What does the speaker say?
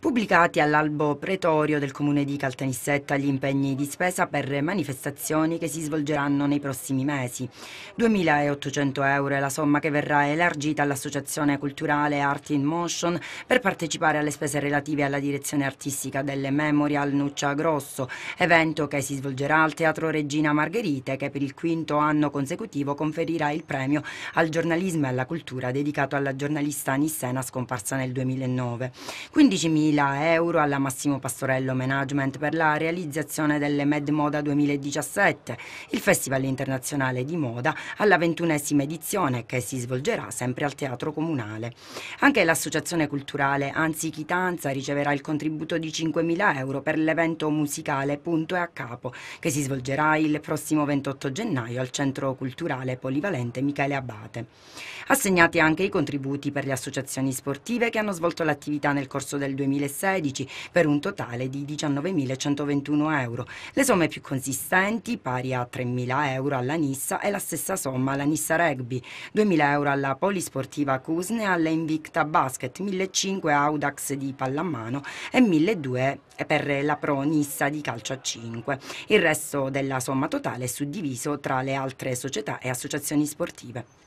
Pubblicati all'albo pretorio del comune di Caltanissetta gli impegni di spesa per manifestazioni che si svolgeranno nei prossimi mesi. 2.800 euro è la somma che verrà elargita all'associazione culturale Art in Motion per partecipare alle spese relative alla direzione artistica del Memorial Nuccia Grosso, evento che si svolgerà al Teatro Regina Margherite che per il quinto anno consecutivo conferirà il premio al giornalismo e alla cultura dedicato alla giornalista Nissena scomparsa nel 2009. 15.000 100.000 euro alla Massimo Pastorello Management per la realizzazione delle Med Moda 2017, il Festival Internazionale di Moda alla ventunesima edizione che si svolgerà sempre al Teatro Comunale. Anche l'Associazione Culturale Anzi Chitanza riceverà il contributo di 5.000 euro per l'evento musicale Punto e a Capo che si svolgerà il prossimo 28 gennaio al Centro Culturale Polivalente Michele Abate. Assegnati anche i contributi per le associazioni sportive che hanno svolto l'attività nel corso del 2020 2016 per un totale di 19.121 euro. Le somme più consistenti, pari a 3.000 euro alla Nissa e la stessa somma alla Nissa Rugby, 2.000 euro alla Polisportiva Cusne, alla Invicta Basket, 1.500 Audax di pallamano e 1.200 per la Pro Nissa di calcio a 5. Il resto della somma totale è suddiviso tra le altre società e associazioni sportive.